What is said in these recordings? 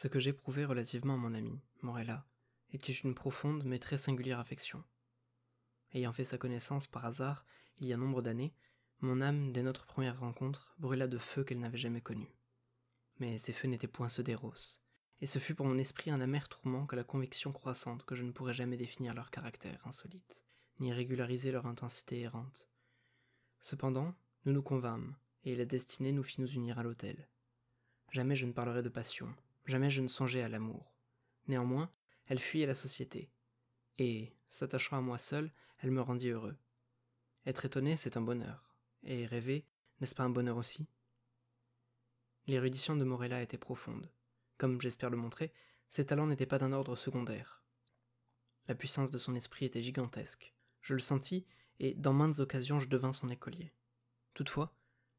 Ce que j'éprouvais relativement à mon amie, Morella, était une profonde mais très singulière affection. Ayant fait sa connaissance par hasard, il y a nombre d'années, mon âme, dès notre première rencontre, brûla de feux qu'elle n'avait jamais connus. Mais ces feux n'étaient point ceux des et ce fut pour mon esprit un amer tourment que la conviction croissante que je ne pourrais jamais définir leur caractère insolite, ni régulariser leur intensité errante. Cependant, nous nous convînmes, et la destinée nous fit nous unir à l'hôtel. Jamais je ne parlerai de passion, Jamais je ne songeais à l'amour. Néanmoins, elle fuyait la société. Et, s'attachant à moi seul, elle me rendit heureux. Être étonné, c'est un bonheur. Et rêver, n'est-ce pas un bonheur aussi L'érudition de Morella était profonde. Comme j'espère le montrer, ses talents n'étaient pas d'un ordre secondaire. La puissance de son esprit était gigantesque. Je le sentis, et dans maintes occasions je devins son écolier. Toutefois,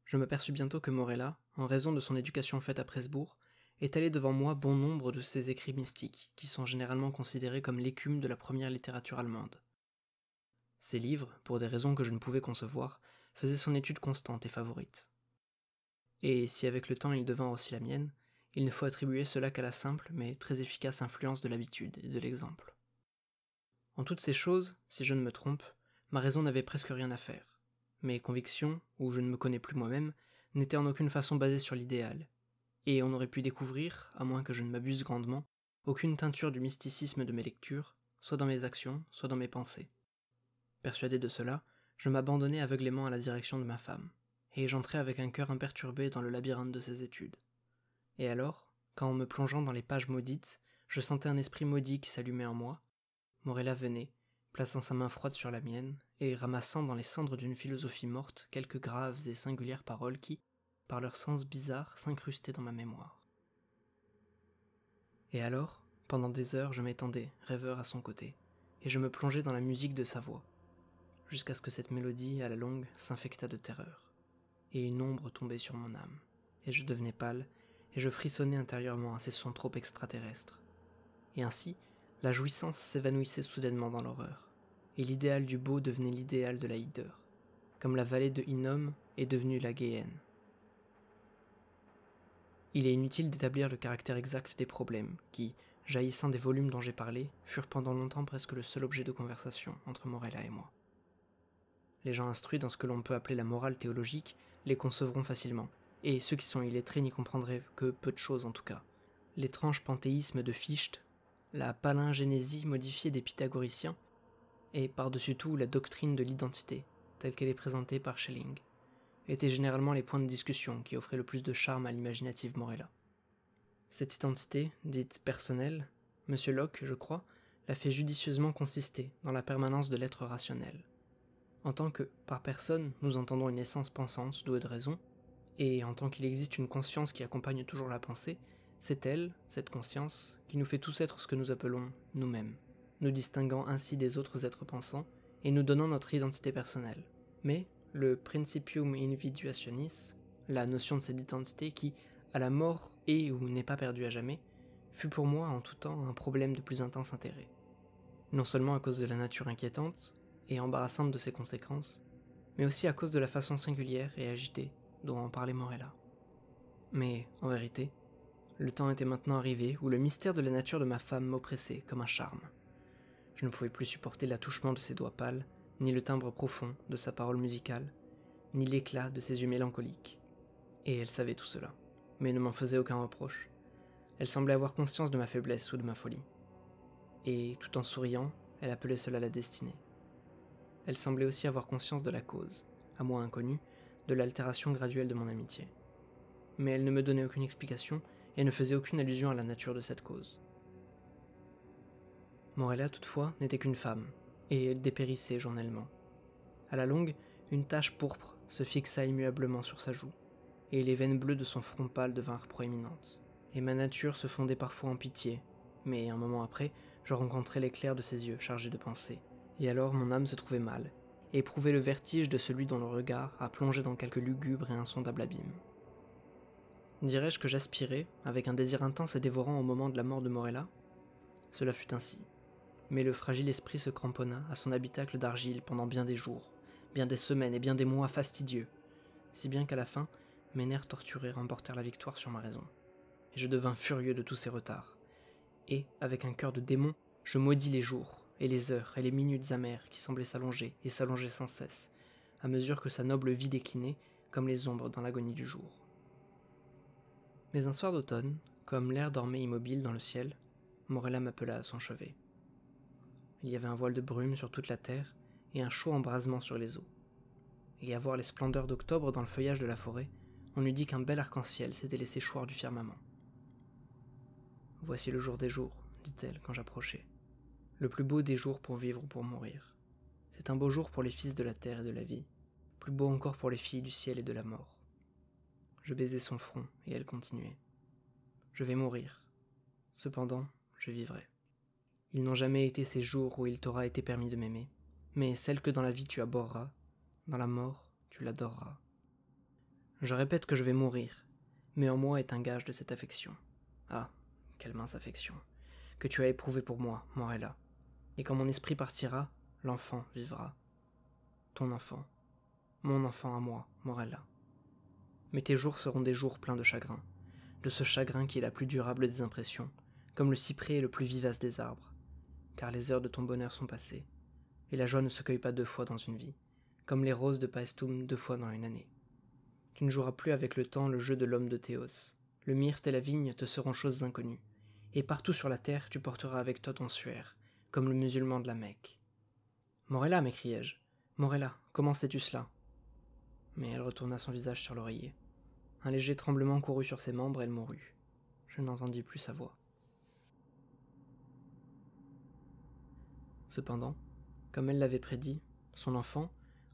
je m'aperçus bientôt que Morella, en raison de son éducation faite à Presbourg, étalait devant moi bon nombre de ses écrits mystiques, qui sont généralement considérés comme l'écume de la première littérature allemande. Ces livres, pour des raisons que je ne pouvais concevoir, faisaient son étude constante et favorite. Et si avec le temps il devint aussi la mienne, il ne faut attribuer cela qu'à la simple mais très efficace influence de l'habitude et de l'exemple. En toutes ces choses, si je ne me trompe, ma raison n'avait presque rien à faire. Mes convictions, où je ne me connais plus moi-même, n'étaient en aucune façon basées sur l'idéal, et on aurait pu découvrir, à moins que je ne m'abuse grandement, aucune teinture du mysticisme de mes lectures, soit dans mes actions, soit dans mes pensées. Persuadé de cela, je m'abandonnais aveuglément à la direction de ma femme, et j'entrais avec un cœur imperturbé dans le labyrinthe de ses études. Et alors, quand en me plongeant dans les pages maudites, je sentais un esprit maudit qui s'allumait en moi, Morella venait, plaçant sa main froide sur la mienne, et ramassant dans les cendres d'une philosophie morte quelques graves et singulières paroles qui, par leur sens bizarre, s'incruster dans ma mémoire. Et alors, pendant des heures, je m'étendais, rêveur à son côté, et je me plongeais dans la musique de sa voix, jusqu'à ce que cette mélodie, à la longue, s'infectât de terreur, et une ombre tombait sur mon âme, et je devenais pâle, et je frissonnais intérieurement à ces sons trop extraterrestres. Et ainsi, la jouissance s'évanouissait soudainement dans l'horreur, et l'idéal du beau devenait l'idéal de la hideur, comme la vallée de Hinnom est devenue la Guéenne, il est inutile d'établir le caractère exact des problèmes qui, jaillissant des volumes dont j'ai parlé, furent pendant longtemps presque le seul objet de conversation entre Morella et moi. Les gens instruits dans ce que l'on peut appeler la morale théologique les concevront facilement, et ceux qui sont illettrés n'y comprendraient que peu de choses en tout cas. L'étrange panthéisme de Fichte, la palingénésie modifiée des pythagoriciens, et par-dessus tout la doctrine de l'identité, telle qu'elle est présentée par Schelling étaient généralement les points de discussion qui offraient le plus de charme à l'imaginative Morella. Cette identité, dite personnelle, M. Locke, je crois, l'a fait judicieusement consister dans la permanence de l'être rationnel. En tant que, par personne, nous entendons une essence pensante douée de raison, et en tant qu'il existe une conscience qui accompagne toujours la pensée, c'est elle, cette conscience, qui nous fait tous être ce que nous appelons nous-mêmes, nous distinguant ainsi des autres êtres pensants et nous donnant notre identité personnelle. Mais, le principium individuationis, la notion de cette identité qui, à la mort, et ou n'est pas perdue à jamais, fut pour moi en tout temps un problème de plus intense intérêt. Non seulement à cause de la nature inquiétante et embarrassante de ses conséquences, mais aussi à cause de la façon singulière et agitée dont en parlait Morella. Mais, en vérité, le temps était maintenant arrivé où le mystère de la nature de ma femme m'oppressait comme un charme. Je ne pouvais plus supporter l'attouchement de ses doigts pâles, ni le timbre profond de sa parole musicale, ni l'éclat de ses yeux mélancoliques. Et elle savait tout cela, mais ne m'en faisait aucun reproche. Elle semblait avoir conscience de ma faiblesse ou de ma folie. Et, tout en souriant, elle appelait cela la destinée. Elle semblait aussi avoir conscience de la cause, à moi inconnue, de l'altération graduelle de mon amitié. Mais elle ne me donnait aucune explication et ne faisait aucune allusion à la nature de cette cause. Morella, toutefois, n'était qu'une femme, et dépérissait journellement. À la longue, une tache pourpre se fixa immuablement sur sa joue, et les veines bleues de son front pâle devinrent proéminentes. Et ma nature se fondait parfois en pitié, mais un moment après, je rencontrais l'éclair de ses yeux chargés de pensées, Et alors mon âme se trouvait mal, et éprouvait le vertige de celui dont le regard a plongé dans quelque lugubre et insondable abîme. Dirais-je que j'aspirais, avec un désir intense et dévorant au moment de la mort de Morella Cela fut ainsi. Mais le fragile esprit se cramponna à son habitacle d'argile pendant bien des jours, bien des semaines et bien des mois fastidieux, si bien qu'à la fin, mes nerfs torturés remportèrent la victoire sur ma raison. Et je devins furieux de tous ces retards. Et, avec un cœur de démon, je maudis les jours, et les heures, et les minutes amères qui semblaient s'allonger et s'allonger sans cesse, à mesure que sa noble vie déclinait, comme les ombres dans l'agonie du jour. Mais un soir d'automne, comme l'air dormait immobile dans le ciel, Morella m'appela à son chevet. Il y avait un voile de brume sur toute la terre et un chaud embrasement sur les eaux. Et à voir les splendeurs d'octobre dans le feuillage de la forêt, on eût dit qu'un bel arc-en-ciel s'était laissé choir du firmament. Voici le jour des jours, dit-elle quand j'approchais. Le plus beau des jours pour vivre ou pour mourir. C'est un beau jour pour les fils de la terre et de la vie, plus beau encore pour les filles du ciel et de la mort. Je baisais son front et elle continuait. Je vais mourir. Cependant, je vivrai. Ils n'ont jamais été ces jours où il t'aura été permis de m'aimer, mais celle que dans la vie tu abhorras, dans la mort tu l'adoreras. Je répète que je vais mourir, mais en moi est un gage de cette affection. Ah, quelle mince affection, que tu as éprouvée pour moi, Morella. Et quand mon esprit partira, l'enfant vivra. Ton enfant, mon enfant à moi, Morella. Mais tes jours seront des jours pleins de chagrin, de ce chagrin qui est la plus durable des impressions, comme le cyprès est le plus vivace des arbres car les heures de ton bonheur sont passées, et la joie ne se cueille pas deux fois dans une vie, comme les roses de Paestum deux fois dans une année. Tu ne joueras plus avec le temps le jeu de l'homme de Théos. Le myrte et la vigne te seront choses inconnues, et partout sur la terre tu porteras avec toi ton suaire, comme le musulman de la Mecque. Morella, m'écriai-je. Morella, comment sais-tu cela Mais elle retourna son visage sur l'oreiller. Un léger tremblement courut sur ses membres et elle mourut. Je n'entendis plus sa voix. cependant, comme elle l'avait prédit, son enfant,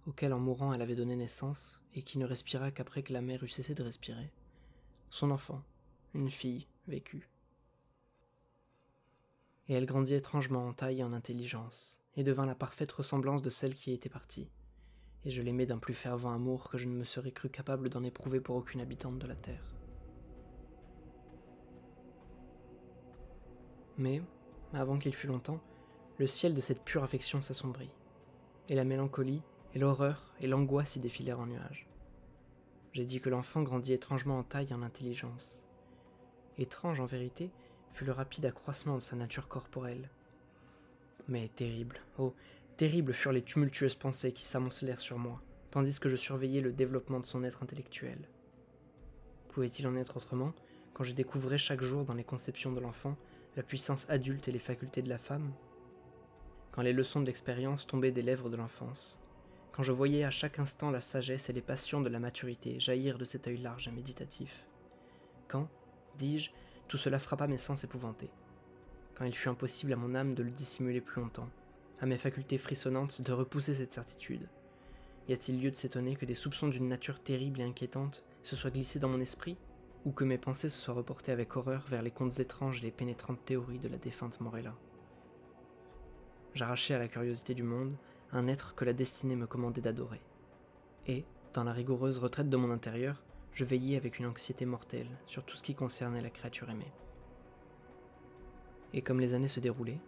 auquel en mourant elle avait donné naissance et qui ne respira qu'après que la mère eut cessé de respirer, son enfant, une fille, vécut. Et elle grandit étrangement en taille et en intelligence, et devint la parfaite ressemblance de celle qui était partie, et je l'aimais d'un plus fervent amour que je ne me serais cru capable d'en éprouver pour aucune habitante de la terre. Mais, avant qu'il fût longtemps, le ciel de cette pure affection s'assombrit, et la mélancolie, et l'horreur, et l'angoisse y défilèrent en nuages. J'ai dit que l'enfant grandit étrangement en taille et en intelligence. Étrange en vérité fut le rapide accroissement de sa nature corporelle. Mais terrible, oh, terribles furent les tumultueuses pensées qui s'amoncelèrent sur moi, tandis que je surveillais le développement de son être intellectuel. Pouvait-il en être autrement quand je découvrais chaque jour dans les conceptions de l'enfant la puissance adulte et les facultés de la femme quand les leçons de l'expérience tombaient des lèvres de l'enfance, quand je voyais à chaque instant la sagesse et les passions de la maturité jaillir de cet œil large et méditatif. Quand, dis-je, tout cela frappa mes sens épouvantés. Quand il fut impossible à mon âme de le dissimuler plus longtemps, à mes facultés frissonnantes de repousser cette certitude. Y a-t-il lieu de s'étonner que des soupçons d'une nature terrible et inquiétante se soient glissés dans mon esprit ou que mes pensées se soient reportées avec horreur vers les contes étranges et les pénétrantes théories de la défunte Morella j'arrachais à la curiosité du monde un être que la destinée me commandait d'adorer. Et, dans la rigoureuse retraite de mon intérieur, je veillais avec une anxiété mortelle sur tout ce qui concernait la créature aimée. Et comme les années se déroulaient,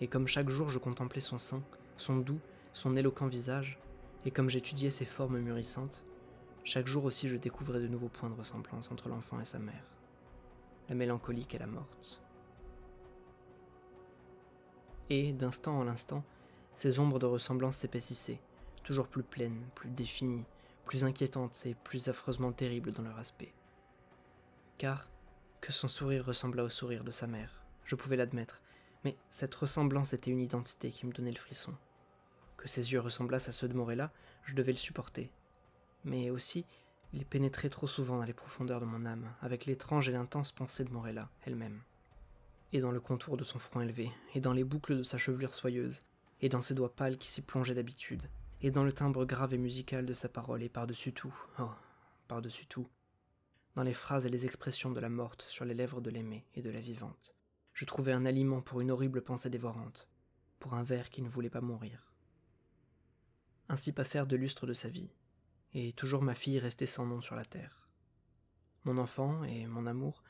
et comme chaque jour je contemplais son sein, son doux, son éloquent visage, et comme j'étudiais ses formes mûrissantes, chaque jour aussi je découvrais de nouveaux points de ressemblance entre l'enfant et sa mère, la mélancolique et la morte, et, d'instant en instant, ces ombres de ressemblance s'épaississaient, toujours plus pleines, plus définies, plus inquiétantes et plus affreusement terribles dans leur aspect. Car, que son sourire ressemblât au sourire de sa mère, je pouvais l'admettre, mais cette ressemblance était une identité qui me donnait le frisson. Que ses yeux ressemblassent à ceux de Morella, je devais le supporter. Mais aussi, il pénétrait trop souvent dans les profondeurs de mon âme, avec l'étrange et l'intense pensée de Morella elle-même et dans le contour de son front élevé, et dans les boucles de sa chevelure soyeuse, et dans ses doigts pâles qui s'y plongeaient d'habitude, et dans le timbre grave et musical de sa parole, et par-dessus tout, oh, par-dessus tout, dans les phrases et les expressions de la morte sur les lèvres de l'aimée et de la vivante. Je trouvais un aliment pour une horrible pensée dévorante, pour un ver qui ne voulait pas mourir. Ainsi passèrent deux lustres de sa vie, et toujours ma fille restait sans nom sur la terre. Mon enfant et mon amour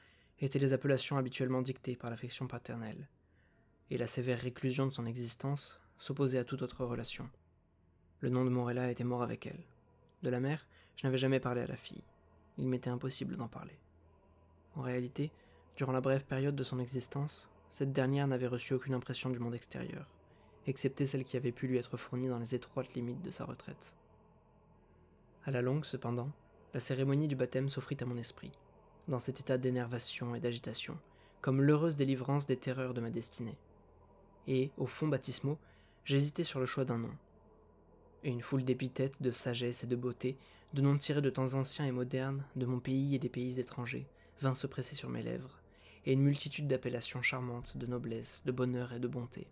étaient les appellations habituellement dictées par l'affection paternelle, et la sévère réclusion de son existence s'opposait à toute autre relation. Le nom de Morella était mort avec elle. De la mère, je n'avais jamais parlé à la fille. Il m'était impossible d'en parler. En réalité, durant la brève période de son existence, cette dernière n'avait reçu aucune impression du monde extérieur, excepté celle qui avait pu lui être fournie dans les étroites limites de sa retraite. À la longue, cependant, la cérémonie du baptême s'offrit à mon esprit dans cet état d'énervation et d'agitation, comme l'heureuse délivrance des terreurs de ma destinée. Et, au fond baptismaux, j'hésitais sur le choix d'un nom. Et une foule d'épithètes, de sagesse et de beauté, de noms tirés de temps anciens et modernes, de mon pays et des pays étrangers, vint se presser sur mes lèvres, et une multitude d'appellations charmantes, de noblesse, de bonheur et de bonté.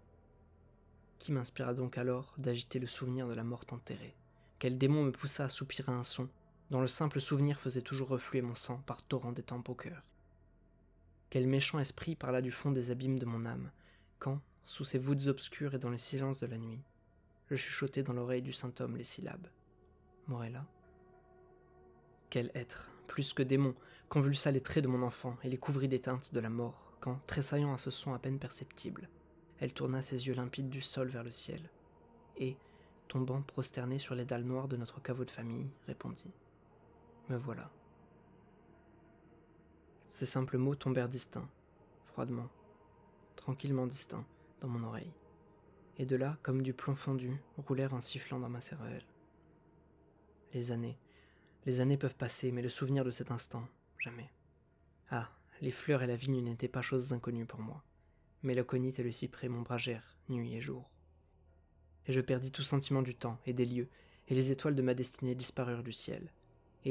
Qui m'inspira donc alors d'agiter le souvenir de la morte enterrée Quel démon me poussa à soupirer un son, dont le simple souvenir faisait toujours refluer mon sang par torrent tempes au cœur. Quel méchant esprit parla du fond des abîmes de mon âme, quand, sous ces voûtes obscures et dans le silence de la nuit, je chuchotais dans l'oreille du saint homme les syllabes. Morella Quel être, plus que démon, convulsa les traits de mon enfant et les couvrit des teintes de la mort, quand, tressaillant à ce son à peine perceptible, elle tourna ses yeux limpides du sol vers le ciel, et, tombant prosternée sur les dalles noires de notre caveau de famille, répondit me voilà. Ces simples mots tombèrent distincts, froidement, tranquillement distincts, dans mon oreille, et de là, comme du plomb fondu, roulèrent en sifflant dans ma cervelle. Les années, les années peuvent passer, mais le souvenir de cet instant, jamais. Ah, les fleurs et la vigne n'étaient pas choses inconnues pour moi, mais l'aconite et le cyprès m'ombragèrent, nuit et jour. Et je perdis tout sentiment du temps et des lieux, et les étoiles de ma destinée disparurent du ciel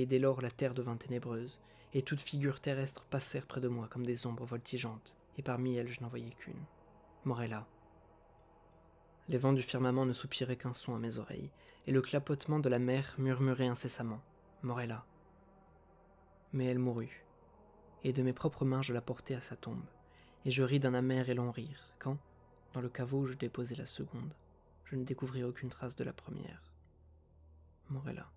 et dès lors la terre devint ténébreuse, et toutes figures terrestres passèrent près de moi comme des ombres voltigeantes, et parmi elles je n'en voyais qu'une. Morella. Les vents du firmament ne soupiraient qu'un son à mes oreilles, et le clapotement de la mer murmurait incessamment. Morella. Mais elle mourut, et de mes propres mains je la portai à sa tombe, et je ris d'un amer et long rire, quand, dans le caveau où je déposai la seconde, je ne découvris aucune trace de la première. Morella.